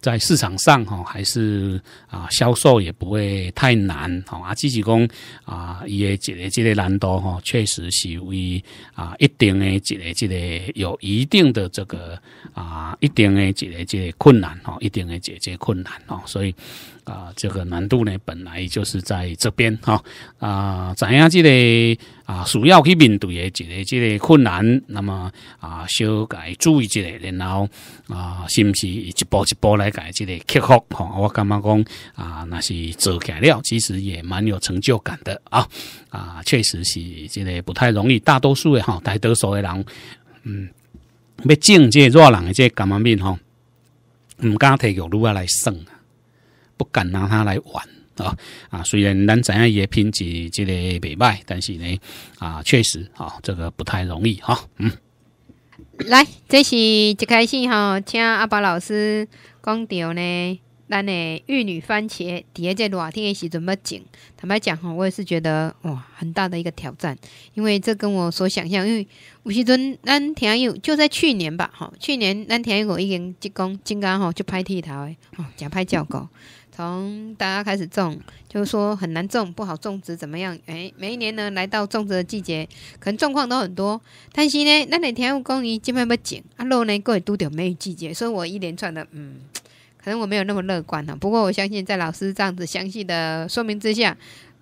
在市场上哈，还是啊，销售也不。不会太难哈，啊，只是讲啊，伊诶一个这个难度哈，确实是为啊一定诶一个这个有一定的这个啊一定诶一个这个困难哈，一定诶解决困难哈，所以啊，这个难度呢本来就是在这边哈，啊，怎样记个？啊，需要去面对一个这个困难，那么啊，小改注意一个，然后啊，是不是一步一步来改这个克服？哈，我感觉讲啊，那是做来了，其实也蛮有成就感的啊啊，确实是这个不太容易，大多数的哈，大多数的人，嗯，要正个弱人的这个感方面哈，唔敢提玉露来算，不敢拿它来玩。啊啊，虽然咱怎样也拼起这个卖卖，但是呢，啊，确实啊，这个不太容易哈。嗯，来，这是一开始哈，请阿宝老师讲到呢，咱的玉女番茄，底下在热天的时怎么种。坦白讲哈，我也是觉得哇，很大的一个挑战，因为这跟我所想象，因为有时村咱田友就在去年吧，哈，去年咱田友已经成功，怎刚哈就拍剃头的，哦，假拍较高。从大家开始种，就是说很难种，不好种植，怎么样？哎，每一年呢，来到种植的季节，可能状况都很多。但是呢，那两天物工一基本不紧，啊肉呢位都得没有季节，所以我一连串的，嗯，可能我没有那么乐观了。不过我相信，在老师这样子详细的说明之下，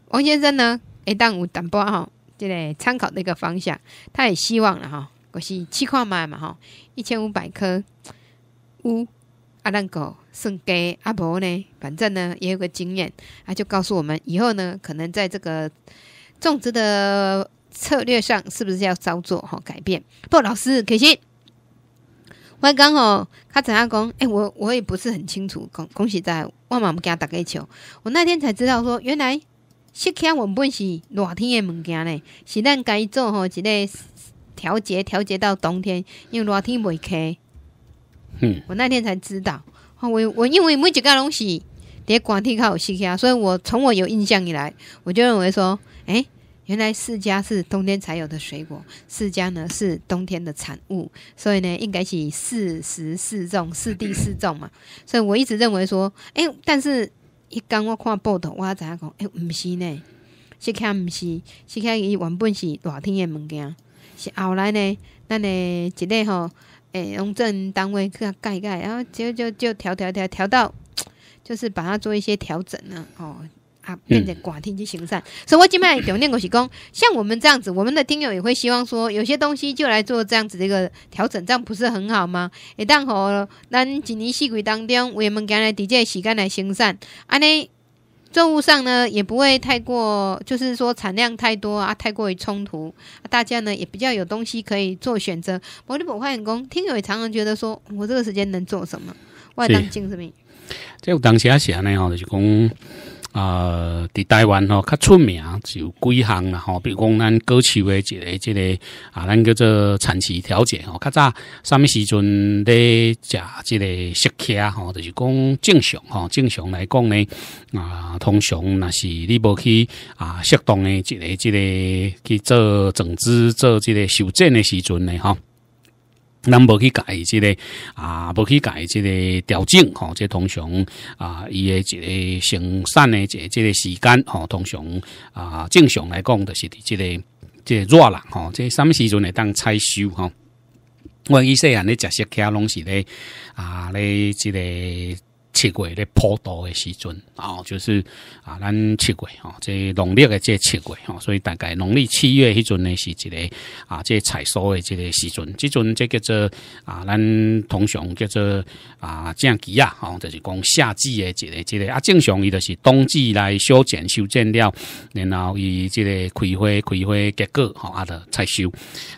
王先生呢，哎，当有淡薄哈，就个参考的一个方向，他也希望了哈，我是七块卖嘛哈，一千五百颗乌阿烂狗。算给阿婆呢，反正呢也有个经验，他就告诉我们以后呢，可能在这个种植的策略上是不是要稍作哈改变？不，老师，可惜，我刚好他怎样讲？哎，我我也不是很清楚。恭恭喜在万马木家打个球，我那天才知道说，原来石片原本是热天的物件呢，是咱该做吼，一个调节调节到冬天，因为热天袂开。嗯，我那天才知道。我我因为每一几拢是伫寒天较有西啊，所以我从我有印象以来，我就认为说，诶原来释迦是冬天才有的水果，释迦呢是冬天的产物，所以呢应该是四时四种，四地四种嘛。所以我一直认为说，诶但是一刚我看报道，我影讲，诶毋是呢，西茄毋是，西茄伊原本是热天的物件，是后来呢，咱呢，即个吼。诶，用正单位去盖盖，然后就就就调调调调到，<tsk> 就是把它做一些调整呢。哦啊，变且寡听就行善。所以我经脉九念果是讲，像我们这样子，我们的听友也会希望说，有些东西就来做这样子的一个调整，这样不是很好吗？一当吼，咱一年四季当中，我们家来伫这个时间来行善，安尼。作物上呢，也不会太过，就是说产量太多啊，太过于冲突，大家呢也比较有东西可以做选择。摩天堡员工，听友也常常觉得说，我这个时间能做什么？外当进什么？这当下下呢，就是讲。啊，伫台湾哦，较出名就几项啦，吼，比如讲，咱果手诶一个、这个啊，咱叫做产期调节吼，较早啥物时阵咧食即个湿客吼，就是讲正常，吼，正常来讲呢，啊，通常若是你无去啊，适当诶一个、这个去做整治、做即个修剪诶时阵呢，吼。咱无去改，即个啊，无去改即个调整吼，即通常啊，伊诶即个生产诶即即个时间吼，通常啊正常来讲，都是即个即个热人吼，即啥物时阵会当采收吼。我以前咧食设其他拢是咧啊咧即个。七月咧普度的时阵啊，就是啊，咱七月吼，即农历的这七月吼，所以大概农历七月迄阵呢，是一个啊，即采收的这个时阵，即阵即叫做啊，咱通常叫做啊，正季啊，吼，就是讲夏季的即个即个啊，正常伊就是冬季来修剪修剪了，然后伊即个开花开花结果吼啊的采收。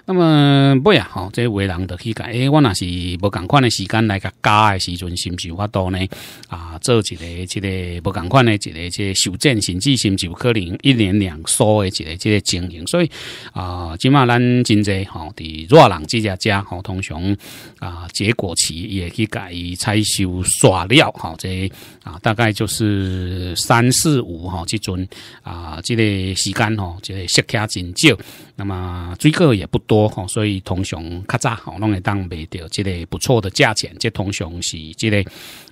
那么尾啊吼，即为人都去讲，哎，我若是无共款的时间来甲加的时阵，是毋是有法度呢？啊，做一个、这个不同款的，一个即修甚至甚至有可能一年两收的，一个、这个经营，所以啊，今嘛咱真济吼，伫热浪这家家吼，通常啊，结果期也去改采修刷料，好这啊，大概就是三四五哈，即阵啊，即个时间吼，即个适恰真少，那么水果也不多哈，所以通常较早吼，弄会当卖掉，即个不错的价钱，即通常是即个。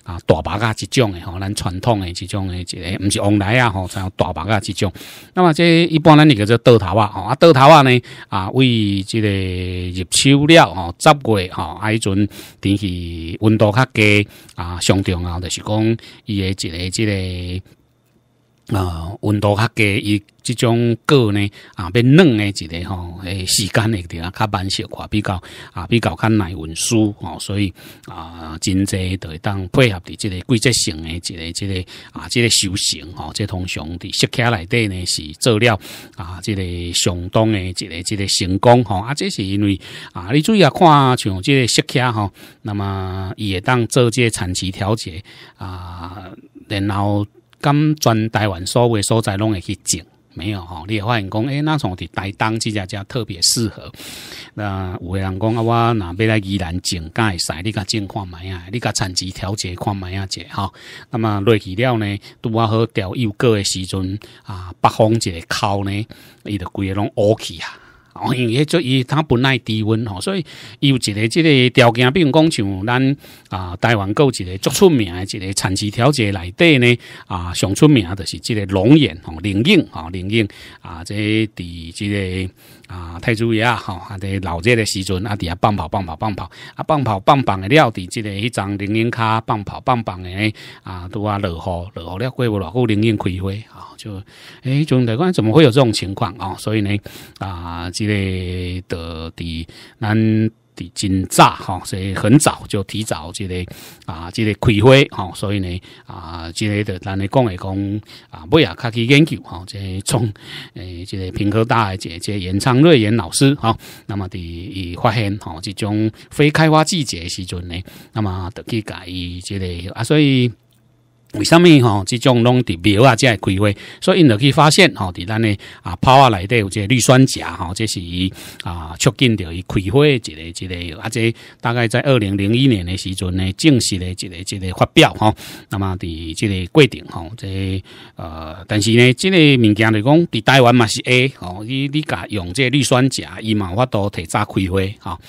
啊，大白鸭这种的吼，咱传统的这种的，一个不是往来啊吼，像大白鸭这种。那么这一般咱是叫做刀头啊，吼啊刀头啊呢，啊为这个入秋了吼，十月吼，啊，迄阵天气温度较低啊，上重啊，就是讲伊诶一个这个。啊，温度较低，伊即种果呢啊，变嫩诶一个吼，诶，时间会点较慢些块，比较啊，比较较耐运输吼，所以啊，真侪都会当配合伫即个季节性诶一个，这个啊，这个修行哦，这通常伫石卡来底呢是做了啊，这个上东诶一个，这个成功哈啊，这是因为啊，你主要看像即个石卡吼，那么伊会当做即个长期调节啊，然后。咁全台湾所位所在拢会去种，没有吼，你会发现讲，哎，那从伫台东这家家特别适合。那有的人讲啊，我那要来宜兰种，敢会使？你甲种看卖啊？你甲产值调节看卖啊？者哈，那么落去了呢，拄啊好调幼果的时阵啊，北方一个口呢，伊就规个拢乌去啊。哦，因为做伊它不耐低温吼，所以有一个这个条件，比如讲像咱啊台湾有一个足出名的一个产地条件内底呢啊，上出名的是这个龙眼吼、龙眼啊、龙眼啊，这第这个。啊，太注意啊！吼，啊，伫老热的时阵，啊，伫遐棒跑棒跑棒跑，啊，棒跑棒棒的了，伫即个一张零用卡，棒跑棒棒的，啊，拄啊落雨落雨了，过无偌久，零荫开花，啊，就诶，种台湾怎么会有这种情况啊？所以呢，啊，即个的伫咱。伫真早吼，所以很早就提早即个啊，即个开会吼，所以呢啊，即个的咱来讲来讲啊，尾啊较去研究吼，即从诶即个平科大诶姐姐、延昌瑞延老师吼，那么伊发现吼，即种非开花季节时阵呢，那么得去改即个啊，所以。为什么吼？这种拢伫庙啊会开花，所以因就去发现吼，伫咱的啊泡啊内底有这氯酸钾吼，这是啊促进着伊开花一个一个，而且大概在二零零一年的时阵呢，正式的一个一个发表吼。那么伫这个规定即在呃，但是呢，这个物件来讲，伫台湾嘛是 A 吼，你你甲用这氯酸钾，伊嘛法都提早开花吼。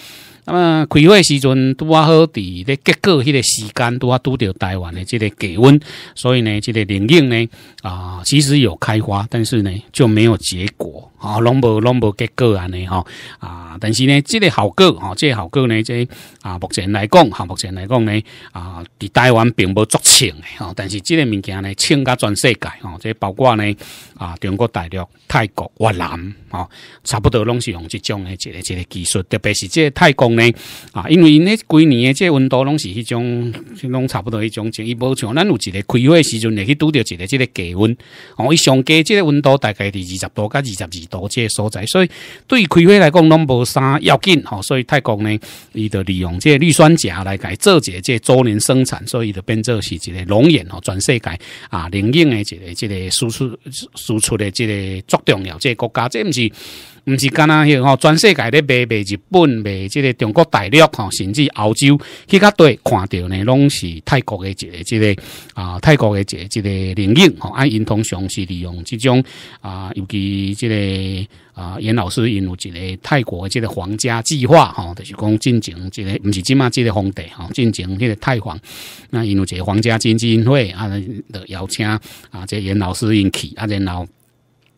那么开会时阵，拄啊好伫咧结果迄个时间，拄啊拄到台湾的这个低温，所以呢，这个林英呢，啊，其实有开花，但是呢就没有结果，啊，拢无拢无结果安尼吼啊，但是呢，这个效果啊，这个效果呢，这啊，目前来讲，哈，目前来讲呢，啊，伫台湾并无足称的，吼，但是这个物件呢，称甲全世界，哈，这包括呢。啊，中国大陆、泰国、越南，哦，差不多拢是用这种的一个一个技术，特别是这泰国呢，啊，因为那几年的这温度拢是迄种，拢差不多迄种，以前以咱有一个开会时阵，会去拄到一个这个低温，哦，伊上低这个温度大概第二十度加二十二度这所在，所以对开会来讲拢无啥要紧，哦，所以泰国呢，伊就利用这氯酸钾来改做这这周年生产，所以就变做是一个龙眼哦，全世界啊，零用的这个这个输出。付出的这个足重要，这个国家这不是。唔是干那，吼，全世界咧卖卖日本卖，即个中国大陆吼，甚至澳洲，去较地看到呢，拢是泰国嘅一个，即个啊，泰国嘅一个，即个领域吼，按因通常是利用即种啊，尤其即个啊，严老师因有一个泰国即个皇家计划吼，就是讲进行即个，唔是即嘛即个皇帝吼，进行迄个泰皇，那因有一个皇家基金会啊，就邀请啊，即严老师因去啊，然后。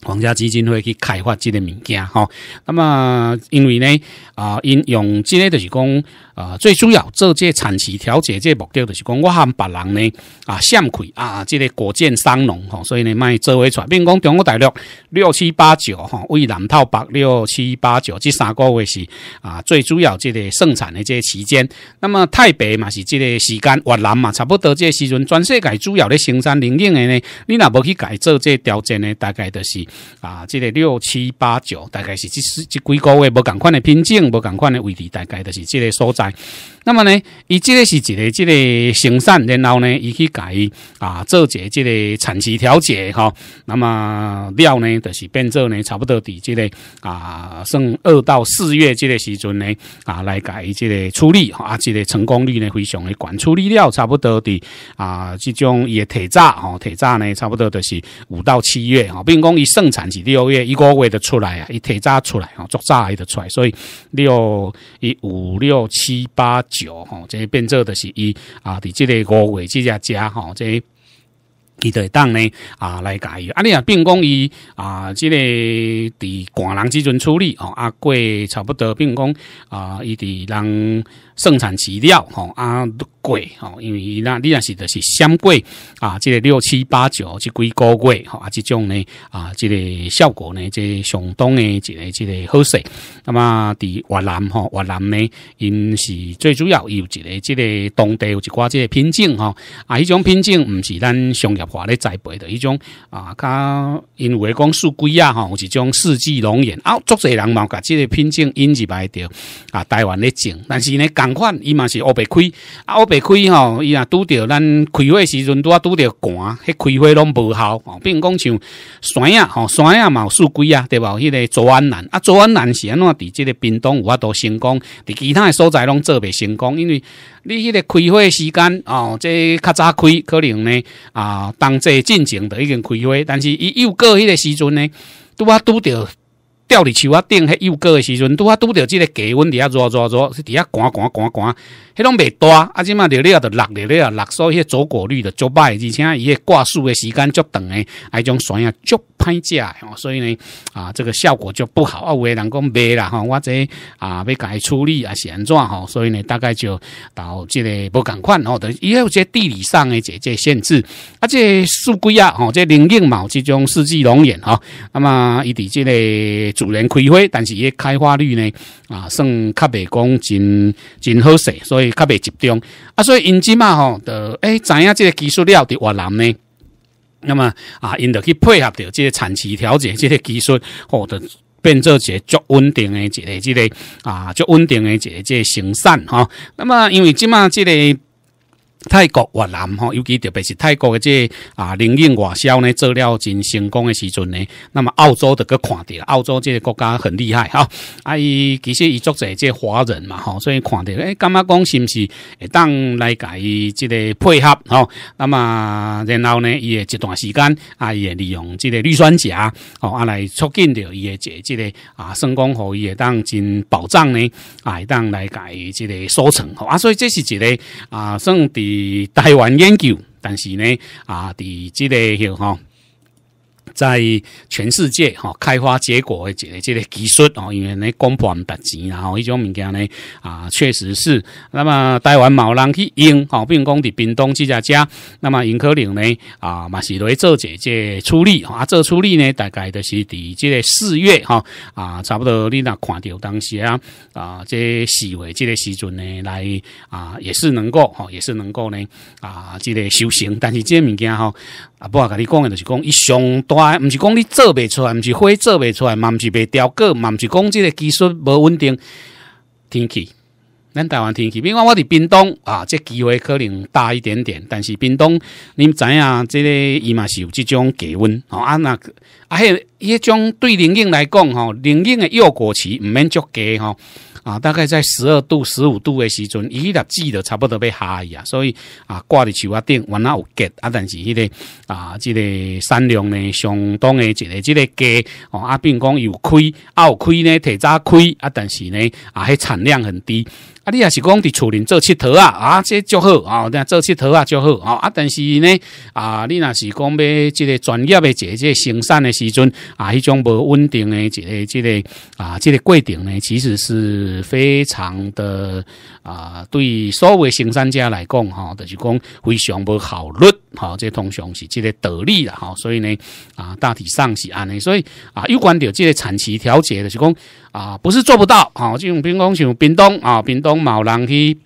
皇家基金会去开发即个物件吼，那么因为呢，啊，因用即个就是讲，啊，最主要做这产期调节这目的就是讲，我含别人呢，啊，向亏啊，即个果贱伤农吼，所以呢，卖做会出，并讲中国大陆六七八九吼，为南套北六七八九这三个位是啊，最主要即个生产的这期间，那么太北嘛是即个时间越南嘛差不多这时阵全世界主要的生产领域的呢，你若无去改做这调整呢，大概就是。啊，即个六七八九，大概是即、这几个位无同款的品种，无同款的位置，大概就是即个所在。那么呢，伊这个是一个即个生产，然后呢，伊去改啊做一个即个产期调节哈。那么料呢，就是变做呢，差不多伫即个啊，剩二到四月即个时阵呢，啊来改即个处理啊即个成功率呢，非常的高。处理料差不多伫啊，即种伊的铁渣哦，铁渣呢，差不多就是五到七月哈，并讲伊生产是六月，一个月的出来啊，伊铁渣出来啊，做渣伊就出来，所以六，伊五六七八。少吼，这变做的是伊啊，伫即个五位即只价吼，这伊都会当呢啊来交伊啊，你啊，变讲伊啊，即个伫寒人基准处理吼，啊过差不多变讲啊，伊伫人。生产饲料吼啊贵吼，因为伊那你若是就是香贵啊，即个六七八九即几个月吼啊，即种呢啊，即个效果呢，即个相当呢，即个即个好势。那么伫越南吼，越南呢，因是最主要有一个即个当地有一寡即个品种吼啊，迄种品种毋是咱商业化咧栽培的迄种啊，较因为讲树季啊吼，有一种四季龙眼啊，足侪人嘛，甲即个品种引入来着啊，台湾咧种，但是呢，港款伊嘛是乌白开，啊乌白开吼，伊若拄着咱开会时阵，拄啊拄着寒，迄开会拢无效。比如讲像山啊，吼山啊有树季啊，对吧？迄个左安南啊，左安南是安怎？伫即个冰冻有法度成功，伫其他诶所在拢做袂成功。因为你迄个开会时间哦，即较早开，可能呢啊，当季进程都已经开会，但是伊又过迄个时阵呢，拄啊拄着。吊伫树仔顶，迄幼果诶时阵，拄啊拄着即个低温伫遐热热热，是遐寒寒寒寒迄拢袂大，啊即嘛着了啊着落了了，落所以迄走果率着足歹，而且伊个挂树诶时间足长诶，啊迄种酸啊足歹食，吼，所以呢，啊这个效果就不好，啊有诶人讲卖啦，吼，我这啊要伊处理啊，安怎吼，所以呢，大概就到即个无共款吼，等于也有些地理上诶这这限制，啊即树龟啊，吼，即林嘛有即种四季龙眼啊，那么伊伫即个。自然开花，但是一开花率呢，啊，算较未讲真真好势，所以较未集中啊，所以因即嘛，吼，诶知影即个技术了伫越南呢？那么啊，因着去配合着这些产期调节即个技术，吼的变做一个足稳定的一个，即个啊，足稳定的即个生产哈。那么因为即马即个泰国越南吼，尤其特别是泰国嘅这啊灵用外销呢，做了真成功嘅时阵呢，那么澳洲都去看了，澳洲这个国家很厉害哈。啊，伊其实伊作者即华人嘛吼，所以看到咧，感觉讲是唔是？当来伊即个配合吼。那么然后呢，伊也一段时间，啊，伊也利用即个氯酸钾哦，啊来促进着伊嘅即即个啊生功，和伊也当真保障呢，啊，当来伊即个收成，啊，所以这是一个啊，算伫。台湾研究，但是呢，啊，伫这个吼。在全世界哈开发结果的这个个技术哦，因为呢，光盘赚钱，然后一种物件呢啊，确实是。那么台湾有人去用，哈，不用讲伫冰冻自家家。那么有可能呢啊，嘛是来做一这处理啊，这处理呢大概就是伫这个四月哈啊，差不多你那看到当时啊啊，这四月这个时阵呢来啊，也是能够哈，也是能够呢啊，这个修行。但是这个物件哈。啊，不，啊，甲你讲诶，就是讲，伊上大，毋是讲你做袂出来，毋是火做袂出来，嘛毋是袂调过，嘛毋是讲即个技术无稳定。天气，咱台湾天气，比如讲我伫冰冻啊，这机会可能大一点点，但是冰冻，你知影，即个伊嘛是有即种低温，吼啊那个，啊迄迄种对冷饮来讲，吼，冷饮诶药果期毋免足低吼。啊，大概在十二度、十五度的时阵，伊粒籽都差不多被晒呀。所以啊，挂伫树啊顶，原来有结啊。但是呢，啊，这个产量呢，相当的一个这个价哦。啊，并讲有亏，有亏呢，提早亏啊。但是呢，啊，产量很低。啊，你也是讲伫厝里做佚佗啊，啊，这足好啊。在做佚佗啊，足好啊。啊，但是呢，啊，你若是讲要即个专业的，这个生产的时候啊，迄种无稳定的这个这个啊，这个过程呢，其实是。非常的啊，对所谓行山家来讲，哈，就是讲非常不好率哈，这通常是这个得理了，哈，所以呢，啊，大体上是安尼，所以啊，有关掉这些产期调节的，是讲啊，不是做不到，哈，就用兵工像冰冻啊，冰冻冇人去。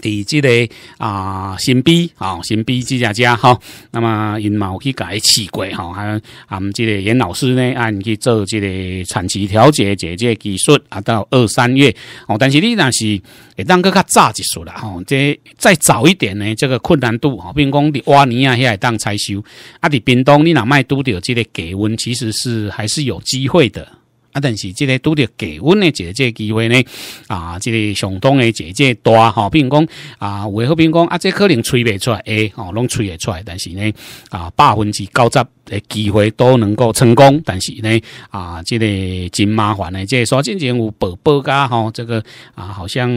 伫这个啊，新币吼、啊，身边这家只吼，那么因嘛有去改试过吼，啊啊，们即个严老师呢，按去做即个产期调节即个技术啊，到二三月哦，但是你若是会当个较早一束啦吼，即、这再早一点呢，这个困难度吼，比如讲伫瓦尼亚遐会当采收，啊，伫冰冻你若卖拄着即个低温，其实是还是有机会的。啊！但是即个拄着高温的即个机会呢？啊，即个上当的即个大吼，比如讲啊，为何？比如讲啊，即可能吹不出来诶，吼，拢吹会出来。但是呢，啊，百分之九十的机会都能够成功。但是呢，啊，即个真麻烦的，即说进前有宝宝噶吼，这个啊，好像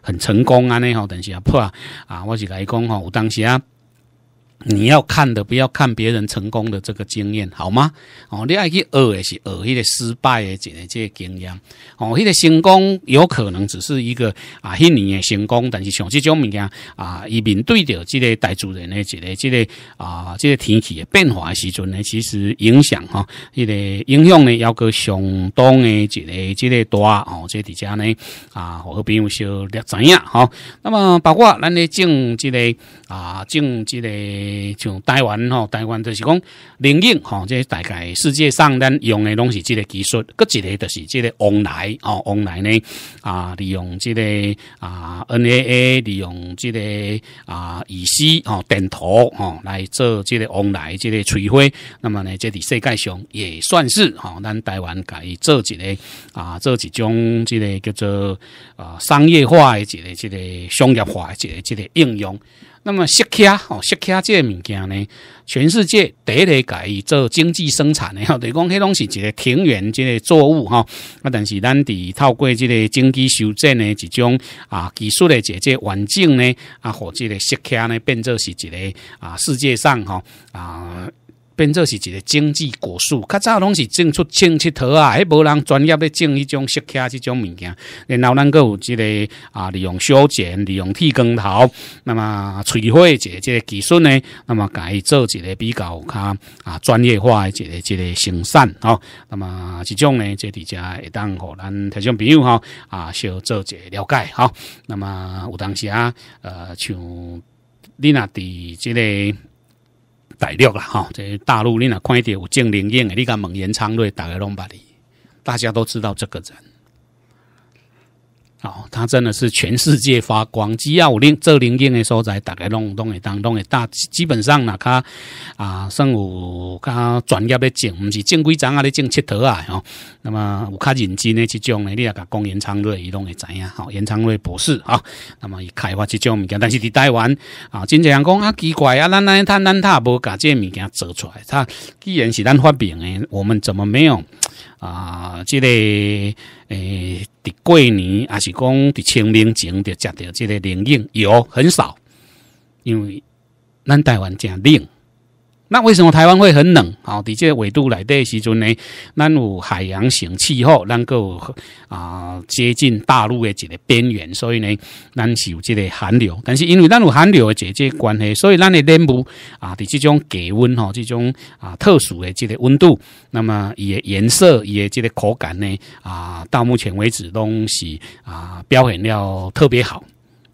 很成功啊，尼吼。但是啊，破啊，我是来讲吼，有当时啊。你要看的，不要看别人成功的这个经验，好吗？哦，你爱去学的是学一个失败的这个个经验。哦，一个成功有可能只是一个啊，迄年的成功，但是像这种物件啊，伊面对着这个大自然的这个这个啊，这个天气的变化时阵呢，其实影响哈，一个影响呢要个相当的这个这个大哦，这底下呢啊，我朋友小立钱呀哈。那么包括咱的经个。啊，正即个像台湾吼，台湾就是讲应吼，即大概世界上咱用的拢是即个技术，各一个就是即个往来吼，往来呢啊，利用即个啊 NAA，利用即个啊乙烯吼，电头吼来做即个往来即个催化。那么呢，即伫世界上也算是吼，咱台湾改做一个啊，做一种即个叫做啊商业化的一个即个商业化的一个即个应用。那么番卡吼，番卡这物件呢，全世界第一个改做经济生产的哈，等于讲，迄拢是一个田园，即个作物，哈，啊，但是咱伫透过即个经济修正的一种啊，技术的解决环境呢，啊，互即个石卡呢，变作是一个啊，世界上吼啊。变做是一个经济果树，较早拢是种出种七桃啊，迄无人专业咧种迄种适恰即种物件，然后咱阁有即个啊，利用修剪、利用剃光头，那么催花即个技术呢，那么改做一个比较较啊专业化的一个一个生产哦。那么即种呢，这底下会当互咱听众朋友吼啊，小做一个了解吼。那么有当时啊，呃，像你若伫即个。大陆啦，哈！这大陆你呐，看点有郑灵的，你敢孟岩昌瑞，大家拢不知，大家都知道这个人。哦，他真的是全世界发光，只要有林这零件的所在，大家拢拢会当拢会大。基本上呢，他啊，算有较专业咧种，唔是正规种啊咧种七头啊吼。那么有较认真咧，这种呢你也甲讲延长瑞伊拢会知影。好，延长瑞博士啊，那么伊开发这种物件，但是伫台湾啊，真正讲啊奇怪啊，咱咱咱咱他无甲这物件做出来。他既然是咱发明的，我们怎么没有？啊，这个诶，伫过年还是讲伫清明前着食着即个灵应有很少，因为咱台湾正冷。那为什么台湾会很冷？哦，的这纬度来的时阵呢，咱有海洋性气候，能够啊接近大陆的这个边缘，所以呢，咱是有这个寒流。但是因为咱有寒流的这个关系，所以咱的内部啊，的这种低温哈，这种啊特殊的这个温度，那么也颜色也这个口感呢啊，到目前为止都是啊表现了特别好。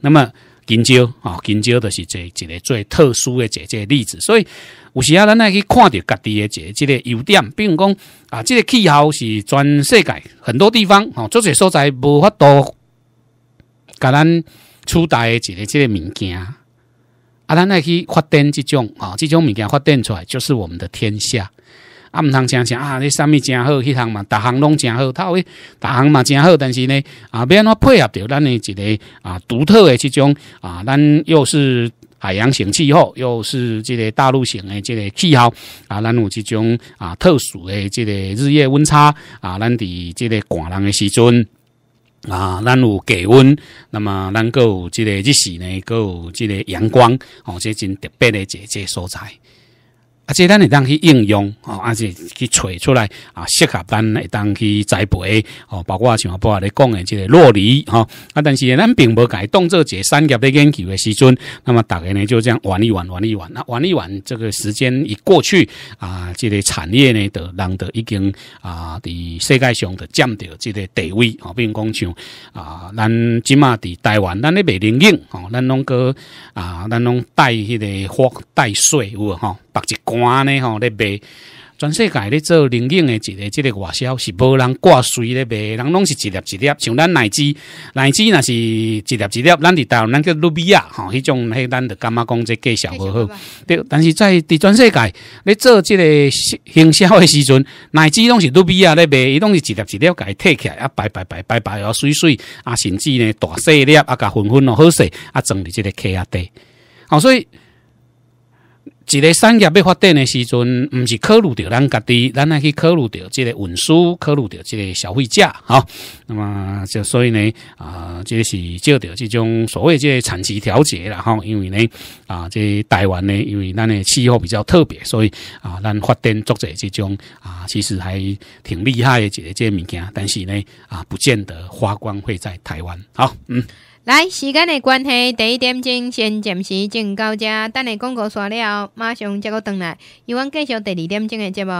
那么。金朝啊，金朝就是这一个最特殊的这这例子，所以有时啊，咱爱去看到各地的这这个优点，比如讲啊，这个气候是全世界很多地方吼，这些所在无法多，给咱内的一个这个物件，啊，咱爱去发展这种啊，这种物件发展出来就是我们的天下。啊，毋通诚诚啊！你啥物诚好？迄项嘛，逐项拢诚好。头位逐项嘛诚好，但是呢，啊，要安怎配合着咱的一个啊独特的即种啊，咱又是海洋型气候，又是这个大陆型的这个气候啊，咱有这种啊特殊的这个日夜温差啊，咱伫这个寒冷的时阵啊，咱有低温，那么能有这个日时呢，有这个阳光哦，这真特别的这些所在。啊，即咱会当去应用吼、啊，即去找出来啊，适合咱会当去栽培吼，包括像我方咧讲的即个洛梨吼，啊，但是咱并无改动这个三角的研究的时阵，那么大概呢就这样玩一玩，玩一玩，那玩一玩这个时间一过去啊，这个产业呢的，人的已经啊，伫世界上的占着这个地位啊，如讲像啊，咱即马伫台湾，咱咧未灵应吼，咱拢个啊，咱拢带迄个货带税有无吼，百一。瓜呢吼咧卖，全世界咧做冷饮的，一个即个外销是无人挂水咧卖，人拢是一粒一粒，像咱奶汁，奶汁那是一粒一粒，咱伫到咱叫卢比亚吼，迄种，迄咱的干觉讲这介绍好好？对，但是在伫全世界咧做即个行销的时阵，奶汁拢是卢比亚咧卖，伊拢是一粒一粒，解摕起来啊，摆摆摆摆摆，水水啊，甚至呢大细粒啊，甲粉粉哦，好势啊，装伫即个 K 啊底。好所以。一个产业要发展的时候，唔是考虑到咱家己，咱爱去考虑到这个运输，考虑到这个消费者，哈。那么，就所以呢，啊，这是叫着这种所谓这产值调节了哈。因为呢，啊，这台湾呢，因为咱的气候比较特别，所以啊，咱发展做者这种啊，其实还挺厉害的这个这物件。但是呢，啊，不见得花光会在台湾。好，嗯。来，时间的关系，第一点钟先暂时先到这，等你广告刷了，马上再个回来，有法继续第二点钟的节目。